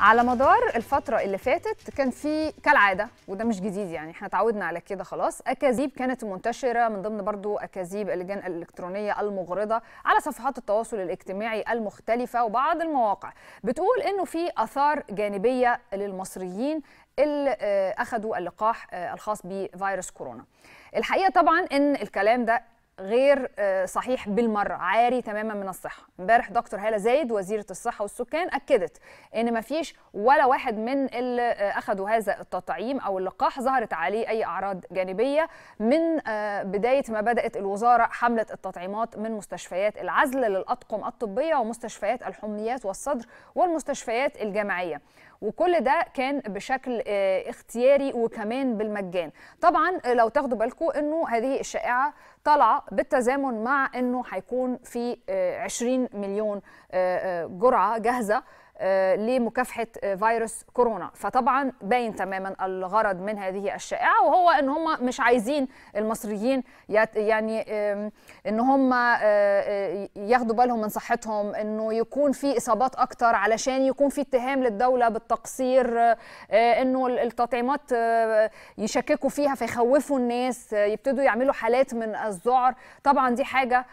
على مدار الفترة اللي فاتت كان في كالعادة وده مش جديد يعني احنا اتعودنا على كده خلاص أكاذيب كانت منتشرة من ضمن برضو أكاذيب اللجان الإلكترونية المغرضة على صفحات التواصل الاجتماعي المختلفة وبعض المواقع بتقول إنه في آثار جانبية للمصريين اللي آه، أخدوا اللقاح آه، الخاص بفيروس كورونا الحقيقة طبعا إن الكلام ده غير آه، صحيح بالمره عاري تماما من الصحه امبارح دكتور هاله زايد وزيره الصحه والسكان اكدت ان ما فيش ولا واحد من اللي آه، اخذوا هذا التطعيم او اللقاح ظهرت عليه اي اعراض جانبيه من آه، بدايه ما بدات الوزاره حمله التطعيمات من مستشفيات العزل للاطقم الطبيه ومستشفيات الحميات والصدر والمستشفيات الجامعيه وكل ده كان بشكل اختياري وكمان بالمجان طبعا لو تاخدوا بالكم انه هذه الشائعه طالعه بالتزامن مع انه هيكون في 20 آه، مليون آه، آه، جرعه جاهزه آه، لمكافحه آه، فيروس كورونا فطبعا باين تماما الغرض من هذه الشائعه وهو ان هم مش عايزين المصريين يعني ان هم آه، ياخدوا بالهم من صحتهم انه يكون في اصابات اكتر علشان يكون في اتهام للدوله بالتقصير انه التطعيمات يشككوا فيها فيخوفوا الناس يبتدوا يعملوا حالات من الذعر طبعا دي حاجه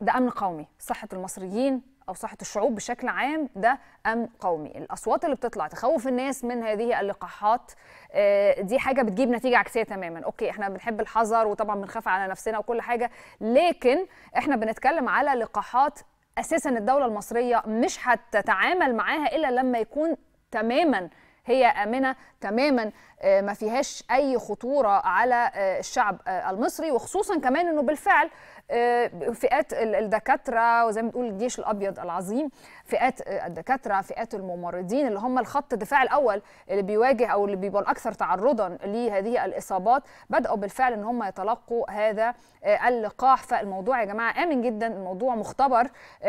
ده امن قومي صحه المصريين او صحه الشعوب بشكل عام ده امن قومي الاصوات اللي بتطلع تخوف الناس من هذه اللقاحات آه، دي حاجه بتجيب نتيجه عكسيه تماما اوكي احنا بنحب الحذر وطبعا بنخاف على نفسنا وكل حاجه لكن احنا بنتكلم على لقاحات اساسا الدوله المصريه مش هتتعامل معاها الا لما يكون تماما هي امنه تماما آه، ما فيهاش اي خطوره على آه، الشعب المصري وخصوصا كمان انه بالفعل آه، فئات الدكاتره وزي ما بتقول الجيش الابيض العظيم فئات آه، الدكاتره فئات الممرضين اللي هم الخط الدفاع الاول اللي بيواجه او اللي بيبقى الاكثر تعرضا لهذه الاصابات بداوا بالفعل ان هم يتلقوا هذا آه، اللقاح فالموضوع يا جماعه امن جدا الموضوع مختبر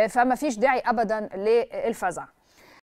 فما فيش داعي ابدا للفزع